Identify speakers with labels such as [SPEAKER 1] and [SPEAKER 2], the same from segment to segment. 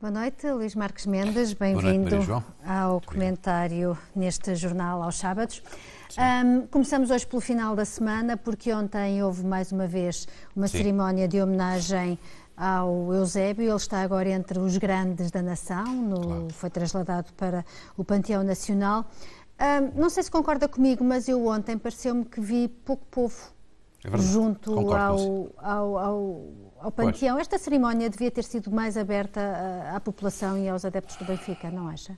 [SPEAKER 1] Boa noite, Luís Marques Mendes, bem-vindo ao comentário neste jornal aos sábados. Um, começamos hoje pelo final da semana, porque ontem houve mais uma vez uma Sim. cerimónia de homenagem ao Eusébio, ele está agora entre os grandes da nação, no, claro. foi trasladado para o Panteão Nacional. Um, não sei se concorda comigo, mas eu ontem pareceu-me que vi pouco povo
[SPEAKER 2] é junto ao,
[SPEAKER 1] ao, ao, ao panteão. Pois. Esta cerimónia devia ter sido mais aberta eh, à, população e aos adeptos do Benfica, não acha?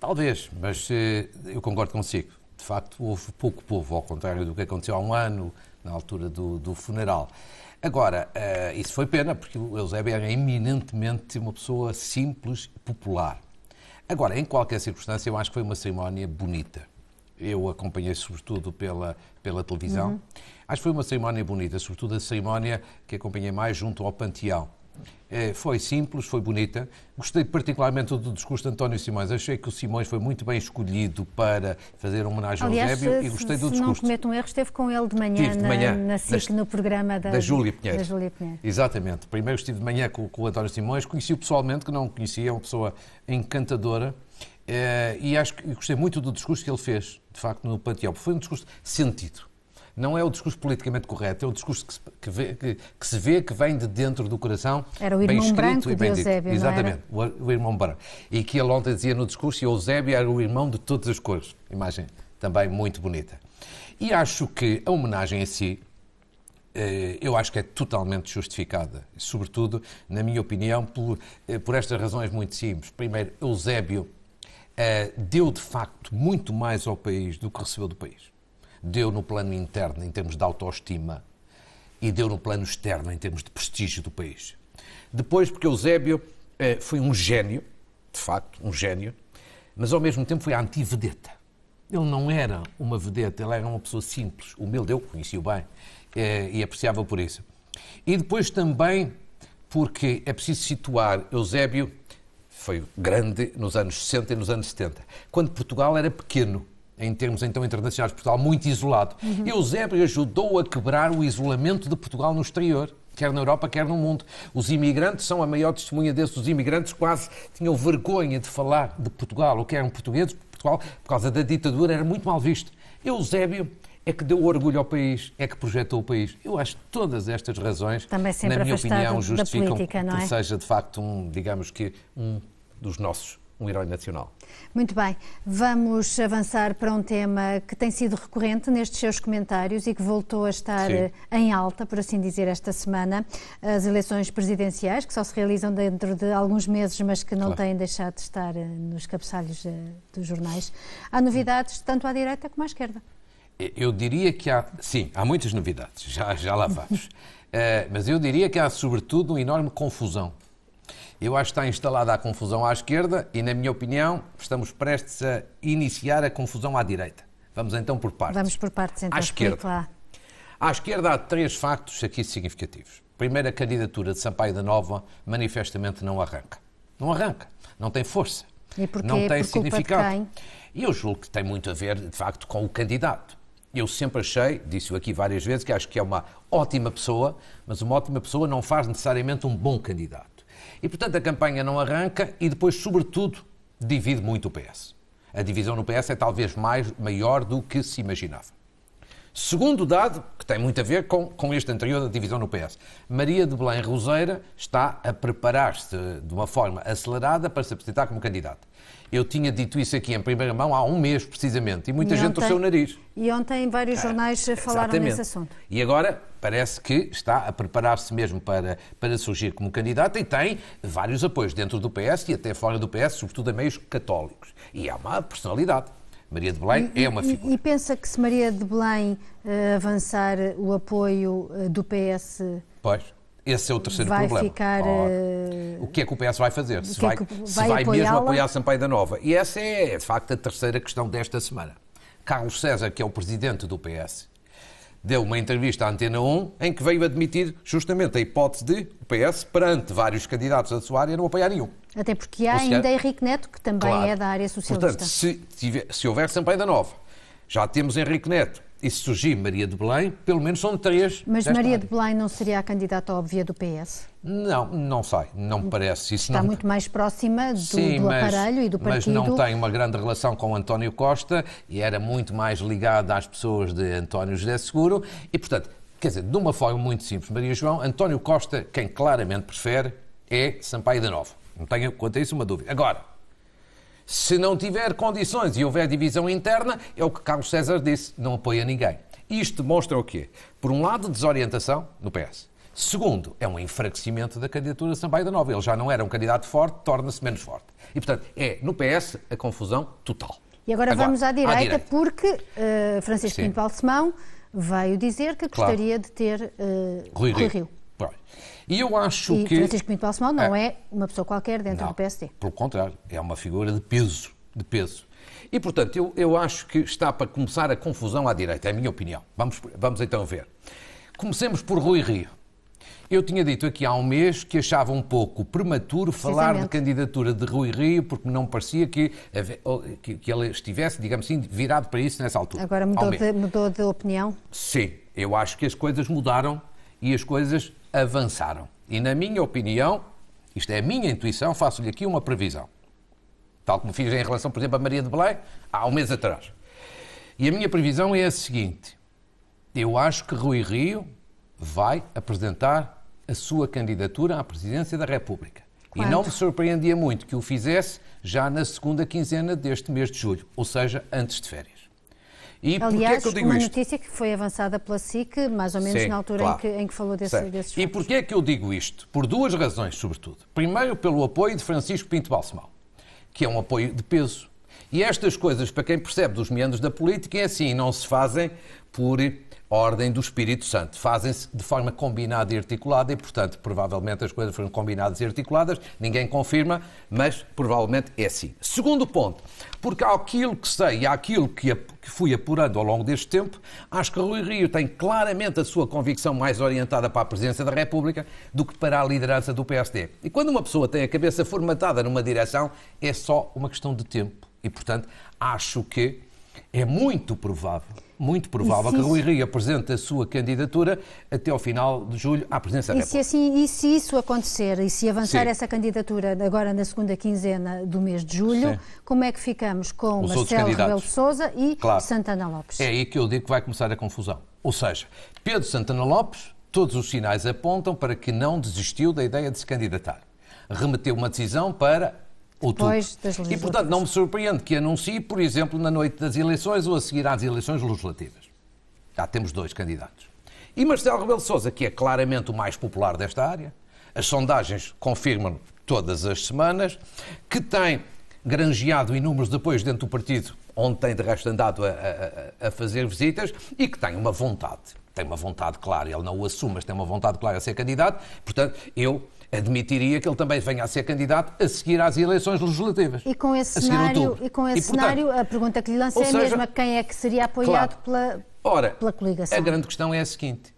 [SPEAKER 2] Talvez, mas eh, eu concordo consigo. De facto, houve pouco povo, ao contrário do que aconteceu há um ano, na altura do, do funeral. Agora, eh, isso foi pena, porque o Eusébio era é eminentemente uma pessoa simples e popular. Agora, em qualquer circunstância, eu acho que foi uma cerimónia bonita eu acompanhei sobretudo pela, pela televisão. Uhum. Acho que foi uma cerimónia bonita, sobretudo a cerimónia que acompanhei mais junto ao Panteão. É, foi simples, foi bonita. Gostei particularmente do discurso de António Simões. Achei que o Simões foi muito bem escolhido para fazer homenagem Aliás, ao Zébio e gostei do discurso. Se
[SPEAKER 1] não cometo um erro, esteve com ele de manhã, de manhã na, na CIC, no programa da, da, Júlia Pinheiro. da Júlia Pinheiro.
[SPEAKER 2] Exatamente. Primeiro estive de manhã com, com o António Simões, conheci-o pessoalmente, que não conhecia, é uma pessoa encantadora eh, e acho que gostei muito do discurso que ele fez, de facto, no Panteão. Foi um discurso sentido não é o discurso politicamente correto, é o discurso que se, que vê, que, que, se vê que vem de dentro do coração. Era o irmão branco e de Eusébio, Exatamente, o, o, irmão branco. E que ele ontem dizia no discurso, Eusébio era o irmão de todas as cores. Imagem também muito bonita. E acho que a homenagem em si, eh, eu acho que é totalmente justificada, sobretudo, na minha opinião, por, eh, por estas razões muito simples. Primeiro, Eusébio eh, deu de facto muito mais ao país do que recebeu do país. Deu no plano interno em termos de autoestima e deu no plano externo em termos de prestígio do país. Depois, porque Eusébio eh, foi um gênio, de facto, um gênio, mas ao mesmo tempo foi anti-vedeta. Ele não era uma vedeta, ele era uma pessoa simples, humilde, eu conheci-o bem eh, e apreciava por isso. E depois também porque é preciso situar Eusébio foi grande nos anos 60 e nos anos 70, quando Portugal era pequeno em termos então internacionais, Portugal muito isolado. Uhum. Eusébio ajudou a quebrar o isolamento de Portugal no exterior, quer na Europa, quer no mundo. Os imigrantes são a maior testemunha desses. Os imigrantes quase tinham vergonha de falar de Portugal, o que eram portugueses, Portugal, por causa da ditadura, era muito mal visto. Eusébio é que deu orgulho ao país, é que projetou o país. Eu acho que todas estas razões, na minha opinião, justificam política, é? que seja de facto um, digamos que, um dos nossos, um herói nacional.
[SPEAKER 1] Muito bem, vamos avançar para um tema que tem sido recorrente nestes seus comentários e que voltou a estar Sim. Eh, em alta, por assim dizer, esta semana. As eleições presidenciais, que só se realizam dentro de alguns meses, mas que não claro. têm deixado de estar eh, nos cabeçalhos eh, dos jornais. Há novidades tanto à direita como à esquerda.
[SPEAKER 2] Eu diria que há, sim, há muitas novidades, já, já lá vamos. uh, mas eu diria que há, sobretudo, uma enorme confusão. Eu acho que está instalada a confusão à esquerda e, na minha opinião, estamos prestes a iniciar a confusão à direita. Vamos então por partes. Vamos por partes, então. À esquerda. À esquerda há três factos aqui significativos. Primeiro, a candidatura de Sampaio da Nova manifestamente não arranca. Não arranca. Não tem força. E porquê? Não tem Por significado. E eu julgo que tem muito a ver, de facto, com o candidato. Eu sempre achei, disse-o aqui várias vezes, que acho que é uma ótima pessoa, mas uma ótima pessoa não faz necessariamente um bom candidato. E, portanto, a campanha não arranca e depois, sobretudo, divide muito o PS. A divisão no PS é talvez mais, maior do que se imaginava. Segundo dado, que tem muito a ver com, com este anterior da divisão no PS, Maria de Belém Roseira está a preparar-se de uma forma acelerada para se apresentar como candidata. Eu tinha dito isso aqui em primeira mão há um mês, precisamente, e muita e gente torceu o nariz.
[SPEAKER 1] E ontem vários jornais ah, falaram exatamente. nesse assunto.
[SPEAKER 2] E agora parece que está a preparar-se mesmo para, para surgir como candidata e tem vários apoios dentro do PS e até fora do PS, sobretudo a meios católicos. E é uma personalidade. Maria de Belém é e, é uma figura.
[SPEAKER 1] E, pensa que se Maria de Belém uh, avançar o apoio eh, do PS.
[SPEAKER 2] Pois. Esse é o terceiro vai problema. Ficar,
[SPEAKER 1] eh,
[SPEAKER 2] o que é que o PS vai fazer? É se vai, é vai, se vai mesmo apoiar Sampaio da Nova. E essa é, de facto, a terceira questão desta semana. Carlos César, que é o presidente do PS, deu uma entrevista à Antena 1 em que veio admitir justamente a hipótese de o PS, perante vários candidatos da sua área, não apoiar nenhum.
[SPEAKER 1] Até porque há ainda Henrique Neto, que também claro. é da área socialista. Portanto, se,
[SPEAKER 2] tiver, se houver Sampaio da Nova, já temos Henrique Neto, e se surgir Maria de Belém, pelo menos são três. Mas Maria área.
[SPEAKER 1] de Belém não seria a candidata óbvia do PS?
[SPEAKER 2] Não, não sei, não parece. Isso Está não... muito
[SPEAKER 1] mais próxima do, Sim, do mas, aparelho e do partido. Mas não tem
[SPEAKER 2] uma grande relação com António Costa e era muito mais ligada às pessoas de António José Seguro e, portanto, quer dizer, de uma forma muito simples, Maria João, António Costa, quem claramente prefere, é Sampaio da Nova. Não tenho quanto a isso uma dúvida. Agora, se não tiver condições e houver divisão interna, é o que Carlos César disse, não apoia ninguém. Isto mostra o quê? Por um lado, desorientação no PS. Segundo, é um enfraquecimento da candidatura de Sampaio da Nova. Ele já não era um candidato forte, torna-se menos forte. E, portanto, é no PS a confusão total.
[SPEAKER 1] E agora, agora vamos à direita, à direita. porque uh, Francisco Pinto Balsemão veio dizer que claro. gostaria de ter uh, eh, Rui, Rui Rio.
[SPEAKER 2] Rui Rio. E eu acho e que. Francisco
[SPEAKER 1] Pinto Balsemão não é, é uma pessoa qualquer dentro não, do PSD.
[SPEAKER 2] Pelo contrário, é uma figura de peso. De peso. E, portanto, eu, eu acho que está para começar a confusão à direita, é a minha opinião. Vamos, vamos então ver. Comecemos por Rui Rio. Eu tinha dito aqui há um mês que achava um pouco prematuro falar de candidatura de Rui Rio, porque não parecia que, que ele estivesse, digamos assim, virado para isso nessa altura. Agora mudou de,
[SPEAKER 1] mudou de opinião?
[SPEAKER 2] Sim, eu acho que as coisas mudaram e as coisas avançaram. E, na minha opinião, isto é a minha intuição, faço-lhe aqui uma previsão. Tal como fiz em relação, por exemplo, a Maria de Belém, há um mês atrás. E a minha previsão é a seguinte: eu acho que Rui Rio vai apresentar a sua candidatura à presidência da República. Quanto? E não me surpreendia muito que o fizesse já na segunda quinzena deste mês de julho, ou seja, antes de férias. E é Aliás, é uma isto?
[SPEAKER 1] notícia que foi avançada pela SIC, mais ou menos Sim, na altura claro. em, que, em, que, falou desse, Sim. desses
[SPEAKER 2] E porquê é que eu digo isto? Por duas razões, sobretudo. Primeiro, pelo apoio de Francisco Pinto Balsemão, que é um apoio de peso. E estas coisas, para quem percebe dos meandros da política, é assim, não se fazem por ordem do Espírito Santo. Fazem-se de forma combinada e articulada e, portanto, provavelmente as coisas foram combinadas e articuladas, ninguém confirma, mas provavelmente é assim. Segundo ponto, porque aquilo que sei e aquilo que, fui apurando ao longo deste tempo, acho que Rui Rio tem claramente a sua convicção mais orientada para a presidência da República do que para a liderança do PSD. E quando uma pessoa tem a cabeça formatada numa direção, é só uma questão de tempo. E, portanto, acho que é muito provável, muito provável que Rui Rio apresente a sua candidatura até ao final de julho à presidência da e República.
[SPEAKER 1] Se assim, e se isso acontecer, e se avançar Sim. essa candidatura agora na segunda quinzena do mês de julho, Sim. como é que ficamos com Os Marcelo Rebelo Sousa e claro. Santana Lopes?
[SPEAKER 2] É aí que eu digo que vai começar a confusão. Ou seja, Pedro Santana Lopes, todos os sinais apontam para que não desistiu da ideia de se candidatar. Remeteu uma decisão para outubro. e, portanto, não me surpreende que anuncie, por exemplo, na noite das eleições ou a seguir às eleições legislativas. Já temos dois candidatos. E Marcelo Rebelo de Sousa, que é claramente o mais popular desta área, as sondagens confirmam todas as semanas, que tem granjeado inúmeros apoios dentro do partido, onde tem de resto andado a, a, a fazer visitas, e que tem uma vontade tem uma vontade clara, ele não o assume, mas tem uma vontade clara a ser candidato. Portanto, eu admitiria que ele também venha a ser candidato a seguir às eleições legislativas. E com esse cenário,
[SPEAKER 1] e com esse e, portanto, cenário a pergunta que lhe lancei é a mesma: quem é que seria apoiado claro, pela,
[SPEAKER 2] ora, pela coligação. A grande questão é a seguinte: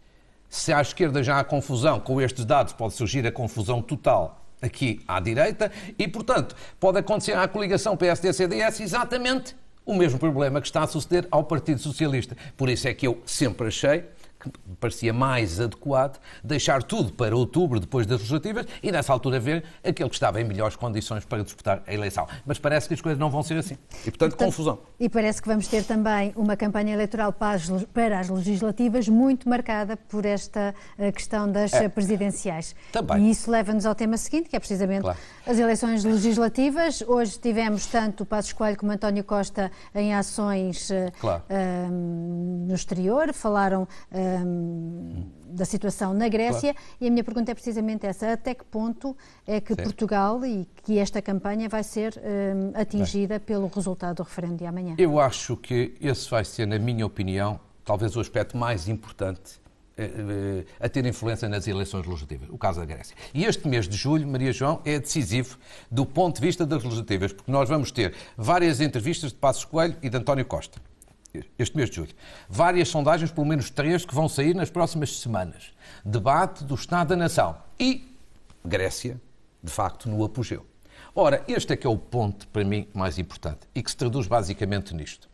[SPEAKER 2] se à esquerda já há confusão, com estes dados pode surgir a confusão total aqui à direita e, portanto, pode acontecer à coligação PSD-CDS exatamente o mesmo problema que está a suceder ao Partido Socialista. Por isso é que eu sempre achei que parecia mais adequado deixar tudo para outubro, depois das legislativas, e nessa altura ver aquele que estava em melhores condições para disputar a eleição. Mas parece que as coisas não vão ser assim. E, portanto, portanto confusão.
[SPEAKER 1] E parece que vamos ter também uma campanha eleitoral para as, para as legislativas muito marcada por esta eh, questão das é. Eh, presidenciais. Também. E isso leva-nos ao tema seguinte, que é precisamente claro. as eleições legislativas. Hoje tivemos tanto o Passos Coelho como António Costa em ações eh, claro. uh, no exterior, falaram. Uh, um, ehm, da situação na Grécia claro. e a minha pergunta é precisamente essa: até que ponto é que Portugal e que esta campanha vai ser um, ehm, atingida Bem. pelo resultado do referendo de amanhã?
[SPEAKER 2] Eu acho que esse vai ser, na minha opinião, talvez o aspecto mais importante eh, eh, a ter influência nas eleições legislativas, o caso da Grécia. E este mês de julho, Maria João, é decisivo do ponto de vista das legislativas, porque nós vamos ter várias entrevistas de Passos Coelho e de António Costa este mês de julho. Várias sondagens, pelo menos três, que vão sair nas próximas semanas. Debate do Estado da Nação e Grécia, de facto, no apogeu. Ora, este é que é o ponto, para mim, mais importante e que se traduz basicamente nisto.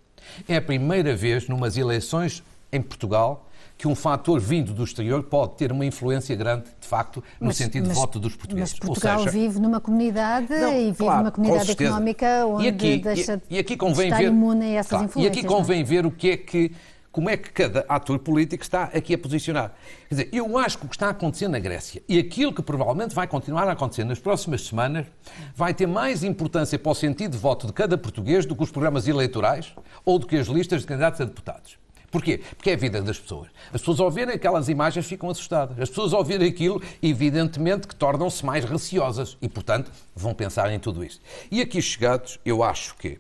[SPEAKER 2] É a primeira vez numas eleições em Portugal que um fator vindo do exterior pode ter uma influência grande, de facto, no mas, sentido mas, de voto dos portugueses. Mas Portugal seja,
[SPEAKER 1] vive numa comunidade não, e vive claro, numa comunidade económica onde e aqui, deixa e, e aqui convém estar ver, imune a essas claro, influências. E aqui é? convém não?
[SPEAKER 2] ver o que é que como é que cada ator político está aqui a posicionar. Quer dizer, eu acho que o que está acontecendo na Grécia e aquilo que provavelmente vai continuar a acontecer nas próximas semanas vai ter mais importância para o sentido de voto de cada português do que os programas eleitorais ou do que as listas de candidatos a deputados. Porquê? Porque é a vida das pessoas. As pessoas ao verem aquelas imagens ficam assustadas. As pessoas ao verem aquilo, evidentemente que tornam-se mais raciosas e, portanto, vão pensar em tudo isto. E aqui chegados, eu acho que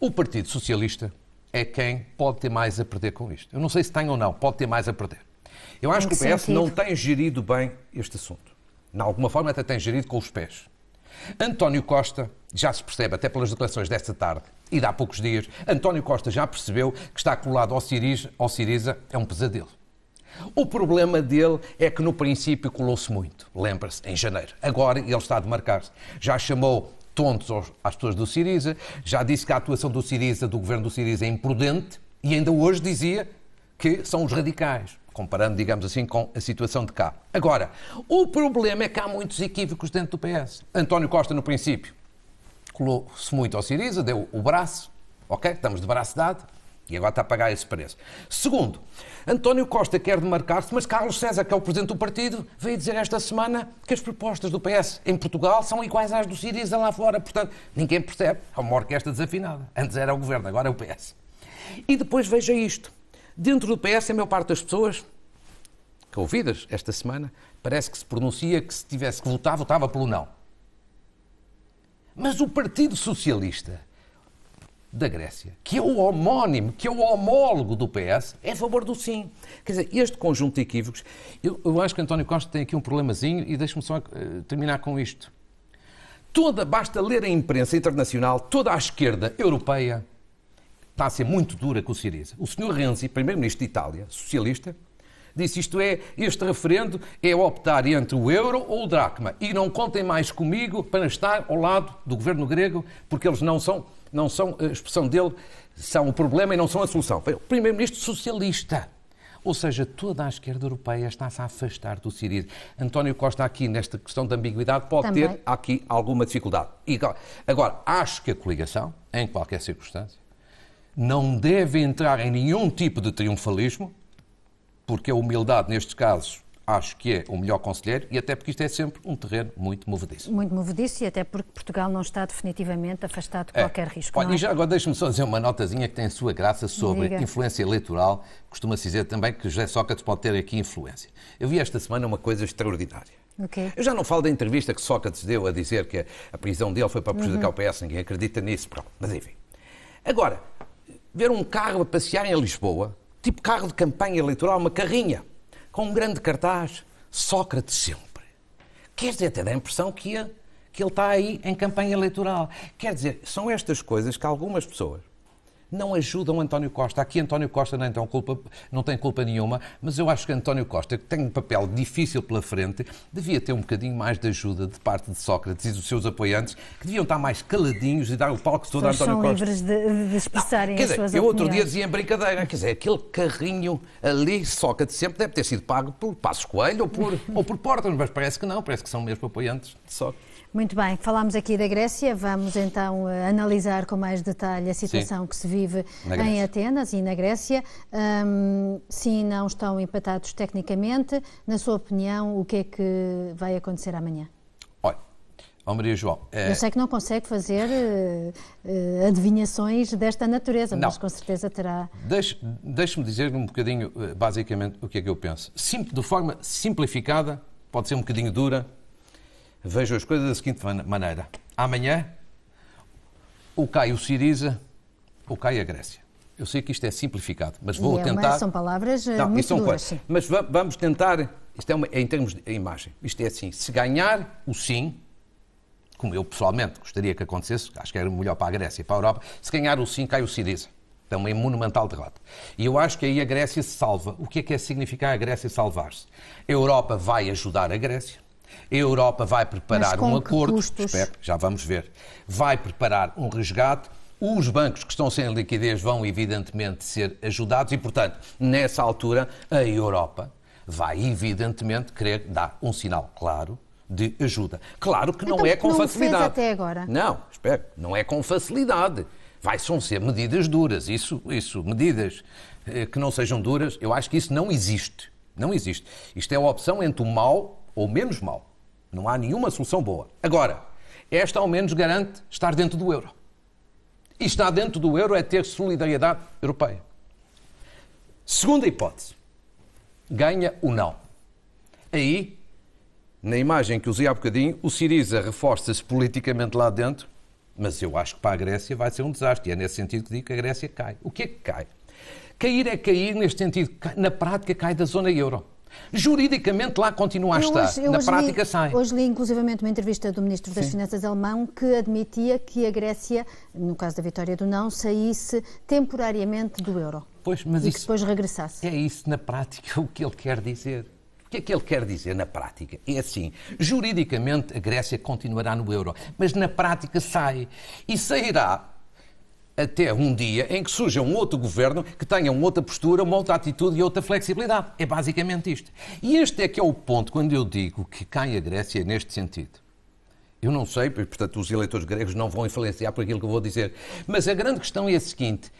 [SPEAKER 2] o Partido Socialista é quem pode ter mais a perder com isto. Eu não sei se tem ou não, pode ter mais a perder. Eu acho que, que o PS sentido? não tem gerido bem este assunto. De alguma forma até tem gerido com os pés. António Costa, já se percebe, até pelas declarações desta tarde e de há poucos dias, António Costa já percebeu que está colado ao, Siriz, ao Siriza é um pesadelo. O problema dele é que no princípio colou-se muito, lembra-se, em janeiro. Agora ele está a demarcar-se. Já chamou tontos às pessoas do Siriza, já disse que a atuação do Siriza, do governo do Siriza, é imprudente e ainda hoje dizia que são os radicais comparando, digamos assim, com a situação de cá. Agora, o problema é que há muitos equívocos dentro do PS. António Costa, no princípio, colou-se muito ao Siriza, deu o braço, ok? Estamos de braço dado, e agora está a pagar esse preço. Segundo, António Costa quer demarcar-se, mas Carlos César, que é o presidente do partido, veio dizer esta semana que as propostas do PS em Portugal são iguais às do Siriza lá fora. Portanto, ninguém percebe. É uma orquestra desafinada. Antes era o governo, agora é o PS. E depois veja isto. Dentro do PS, a maior parte das pessoas que ouvidas esta semana parece que se pronuncia que se tivesse que votar, votava pelo não. Mas o Partido Socialista da Grécia, que é o homónimo, que é o homólogo do PS, é a favor do sim. Quer dizer, este conjunto de equívocos, eu, eu acho que António Costa tem aqui um problemazinho e deixe-me só uh, terminar com isto. Toda, basta ler a imprensa internacional, toda a esquerda europeia está a ser muito dura com o Siriza. O senhor Renzi, primeiro-ministro de Itália, socialista, disse isto é, este referendo é optar entre o euro ou o dracma. E não contem mais comigo para estar ao lado do governo grego, porque eles não são, não são eh, a expressão dele, são o problema e não são a solução. Primeiro-ministro socialista. Ou seja, toda a esquerda europeia está-se a afastar do Siriza. António Costa, aqui, nesta questão da ambiguidade, pode Também. ter aqui alguma dificuldade. Agora, acho que a coligação, em qualquer circunstância, não deve entrar em nenhum tipo de triunfalismo, porque a humildade, neste caso, acho que é o melhor conselheiro e até porque isto é sempre um terreno muito movediço.
[SPEAKER 1] Muito movediço e até porque Portugal não está definitivamente afastado de é. qualquer risco. Olha, é? e
[SPEAKER 2] já agora deixe-me só dizer uma notazinha que tem a sua graça sobre Diga. influência eleitoral. Costuma-se dizer também que José Sócrates pode ter aqui influência. Eu vi esta semana uma coisa extraordinária. Okay. Eu já não falo da entrevista que Sócrates deu a dizer que a prisão dele foi para prejudicar uhum. o PS, ninguém acredita nisso, pronto. Mas enfim. Agora, ver um carro a passear em Lisboa, tipo carro de campanha eleitoral, uma carrinha, com um grande cartaz, Sócrates sempre. Quer dizer, até dá a impressão que, que ele está aí em campanha eleitoral. Quer dizer, são estas coisas que algumas pessoas não ajudam António Costa. Aqui António Costa não, tem culpa, não tem culpa nenhuma, mas eu acho que António Costa, que tem um papel difícil pela frente, devia ter um bocadinho mais de ajuda de parte de Sócrates e dos seus apoiantes, que deviam estar mais caladinhos e dar o palco todo a António são Costa.
[SPEAKER 1] livres de, de expressarem não, quer as dizer, suas Eu opiniões. outro dia dizia
[SPEAKER 2] em brincadeira, quer dizer, aquele carrinho ali, Sócrates, sempre deve ter sido pago por Passos Coelho ou por, ou por Portas, mas parece que não, parece que são mesmo apoiantes de Sócrates.
[SPEAKER 1] Muito bem, falámos aqui da Grécia, vamos então eh, analisar com mais detalhe a situação sim. que se vive em Atenas e na Grécia. Um, sim, não estão empatados tecnicamente. Na sua opinião, o que é que vai acontecer amanhã? Olha,
[SPEAKER 2] oh, Maria João. É... Eu sei
[SPEAKER 1] que não consegue fazer uh, uh, adivinhações desta natureza, não. mas com certeza terá.
[SPEAKER 2] Deixe-me dizer um bocadinho, basicamente, o que é que eu penso. Sim, de forma simplificada, pode ser um bocadinho dura, Vejo as coisas da seguinte maneira. Amanhã, ou cai o Siriza, ou cai a é Grécia. Eu sei que isto é simplificado, mas vou é tentar. são
[SPEAKER 1] palavras eh, Não, muito são duras. Coisas.
[SPEAKER 2] Mas vamos tentar. Isto é, uma, é em termos de imagem. Isto é assim: se ganhar o sim, como eu pessoalmente gostaria que acontecesse, acho que era melhor para a Grécia e para a Europa, se ganhar o sim, cai o Siriza. Então, uma é monumental derrota. E eu acho que aí a Grécia se salva. O que é que é significar a Grécia salvar-se? A Europa vai ajudar a Grécia. A Europa vai preparar um acordo, espero, já vamos ver, vai preparar um resgate. Os bancos que estão sem liquidez vão, evidentemente, ser ajudados e, portanto, nessa altura, a Europa vai, evidentemente, querer dar um sinal claro de ajuda. Claro que então, não é com não facilidade. Fez até agora. Não, espero, não é com facilidade. Vai são ser medidas duras, isso, isso, medidas eh, que não sejam duras, eu acho que isso não existe. Não existe. Isto é a opção entre o mal ou menos mal. Não há nenhuma solução boa. Agora, esta ao menos garante estar dentro do euro. E estar dentro do euro é ter solidariedade europeia. Segunda hipótese, ganha o não. Aí, na imagem que usei há bocadinho, o Siriza reforça-se politicamente lá dentro, mas eu acho que para a Grécia vai ser um desastre. E é nesse sentido que digo que a Grécia cai. O que é que cai? Cair é cair neste sentido, na prática cai da zona euro. Juridicamente lá continua a estar, hoje, na prática li, sai. Hoje
[SPEAKER 1] li inclusivamente uma entrevista do Ministro das Sim. Finanças alemão que admitia que a Grécia, no caso da vitória do não, saísse temporariamente do euro.
[SPEAKER 2] Pois, mas e isso, que depois regressasse. É isso, na prática, o que ele quer dizer. O que é que ele quer dizer na prática? É assim, juridicamente a Grécia continuará no euro, mas na prática sai. E sairá até um dia em que surja um outro governo que tenha uma outra postura, uma outra atitude e outra flexibilidade. É basicamente isto. E este é que é o ponto quando eu digo que cai a Grécia neste sentido. Eu não sei, portanto, os eleitores gregos não vão influenciar por aquilo que eu vou dizer. Mas a grande questão é a seguinte: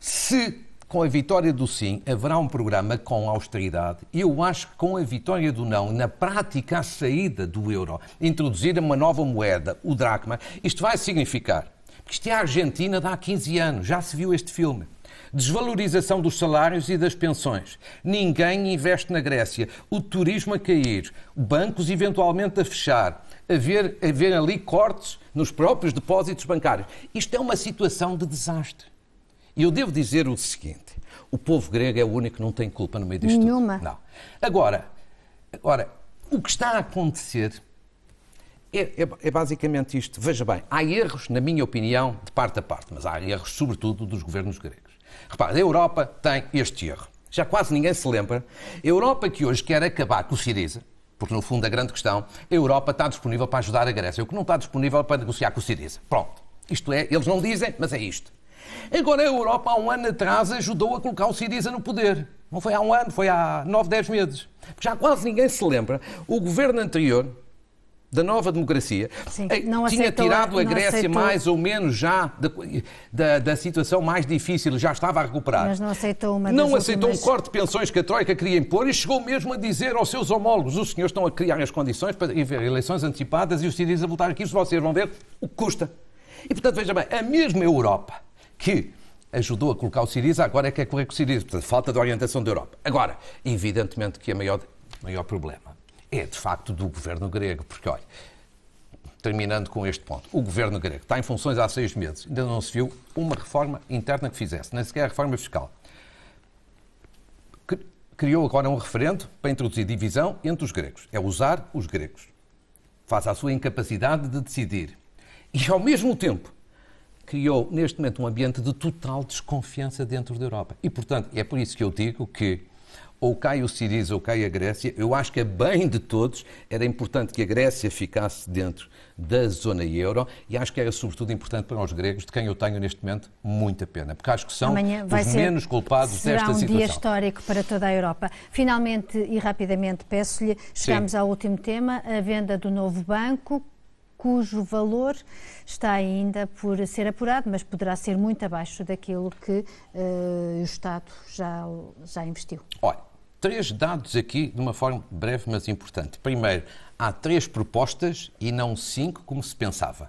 [SPEAKER 2] se com a vitória do sim haverá um programa com austeridade, eu acho que com a vitória do não, na prática a saída do euro, introduzir uma nova moeda, o dracma, isto vai significar porque isto é a Argentina de há 15 anos, já se viu este filme. Desvalorização dos salários e das pensões. Ninguém investe na Grécia. O turismo a cair. Bancos eventualmente a fechar. Haver, haver ali cortes nos próprios depósitos bancários. Isto é uma situação de desastre. E eu devo dizer o seguinte: o povo grego é o único que não tem culpa no meio disto Nenhuma. Tudo. Não. Agora, agora, o que está a acontecer é, é, é, basicamente isto. Veja bem, há erros, na minha opinião, de parte a parte, mas há erros, sobretudo, dos governos gregos. Repare, a Europa tem este erro. Já quase ninguém se lembra. A Europa que hoje quer acabar com o Siriza, porque no fundo a grande questão, a Europa está disponível para ajudar a Grécia, o que não está disponível é para negociar com o Siriza. Pronto. Isto é, eles não dizem, mas é isto. Agora, a Europa, há um ano atrás, ajudou a colocar o Siriza no poder. Não foi há um ano, foi há nove, dez meses. Porque já quase ninguém se lembra. O governo anterior, da nova democracia
[SPEAKER 1] Sim, eh, tinha tirado a, Grécia mais
[SPEAKER 2] ou menos já da, da, da, situação mais difícil, já estava a recuperar. Mas
[SPEAKER 1] não aceitou uma Não aceitou últimas... um corte
[SPEAKER 2] de pensões que a Troika queria impor e chegou mesmo a dizer aos seus homólogos: os senhores estão a criar as condições para eleições antecipadas e os cidadãos a voltar aqui, vocês vão ver o que custa. E portanto, veja bem, a mesma Europa que ajudou a colocar o Siriza, agora é que é correr com o Siriza. Portanto, falta de orientação da Europa. Agora, evidentemente que é maior, maior problema é de facto do governo grego, porque olha, terminando com este ponto, o governo grego está em funções há seis meses, ainda não se viu uma reforma interna que fizesse, nem sequer a reforma fiscal. Criou agora um referendo para introduzir divisão entre os gregos. É usar os gregos. Faz a sua incapacidade de decidir. E, ao mesmo tempo, criou neste momento um ambiente de total desconfiança dentro da Europa. E, portanto, é por isso que eu digo que ou cai o Siriza ou cai a Grécia, eu acho que é bem de todos era importante que a Grécia ficasse dentro da zona euro e acho que é sobretudo importante para os gregos, de quem eu tenho neste momento muita pena, porque acho que são os ser, menos culpados desta um situação. Será um dia
[SPEAKER 1] histórico para toda a Europa. Finalmente e rapidamente peço-lhe, chegamos Sim. ao último tema, a venda do novo banco, cujo valor está ainda por ser apurado, mas poderá ser muito abaixo daquilo que uh, o Estado já, já investiu.
[SPEAKER 2] Olha, três dados aqui de uma forma breve, mas importante. Primeiro, há três propostas e não cinco, como se pensava.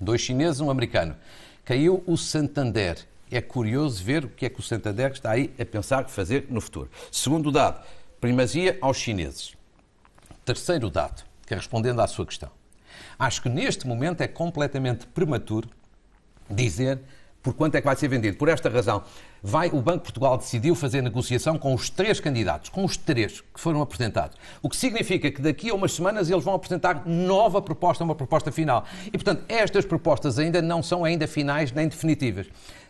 [SPEAKER 2] Dois chineses, um americano. Caiu o Santander. É curioso ver o que é que o Santander está aí a pensar fazer no futuro. Segundo dado, primazia aos chineses. Terceiro dado, que é respondendo à sua questão. Acho que neste momento é completamente prematuro dizer por quanto é que vai ser vendido. Por esta razão, vai, o Banco de Portugal decidiu fazer negociação com os três candidatos, com os três que foram apresentados. O que significa que daqui a umas semanas eles vão apresentar nova proposta, uma proposta final. E, portanto, estas propostas ainda não são ainda finais nem definitivas.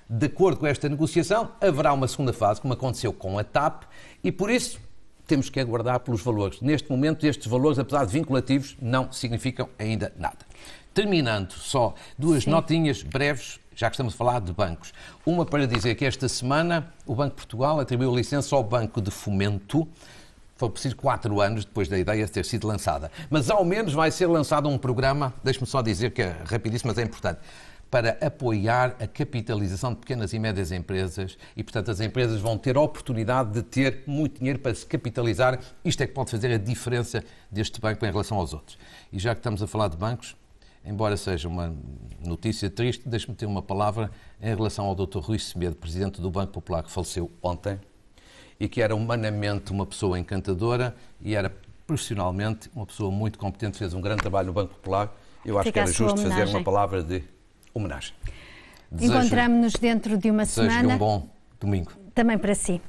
[SPEAKER 2] De acordo com esta negociação, haverá uma segunda fase, como aconteceu com a TAP, e por isso temos que aguardar pelos valores. Neste momento, estes valores, apesar de vinculativos, não significam ainda nada. Terminando, só duas Sim. notinhas breves, já que estamos a falar de bancos. Uma para dizer que esta semana o Banco de Portugal atribuiu licença ao Banco de Fomento. Foi preciso quatro anos depois da ideia ter sido lançada. Mas ao menos vai ser lançado um programa, deixe-me só dizer que é rapidíssimo, mas é importante para apoiar a capitalização de pequenas e médias empresas e, portanto, as empresas vão ter a oportunidade de ter muito dinheiro para se capitalizar. Isto é que pode fazer a diferença deste banco em relação aos outros. E já que estamos a falar de bancos, embora seja uma notícia triste, deixe-me ter uma palavra em relação ao Dr. Rui Semedo, presidente do Banco Popular, que faleceu ontem e que era humanamente uma pessoa encantadora e era profissionalmente uma pessoa muito competente, fez um grande trabalho no Banco Popular. Eu acho Fica que era justo homenagem. fazer uma palavra de homenagem. Encontramos-nos
[SPEAKER 1] dentro de uma semana. Um bom domingo. Também para si.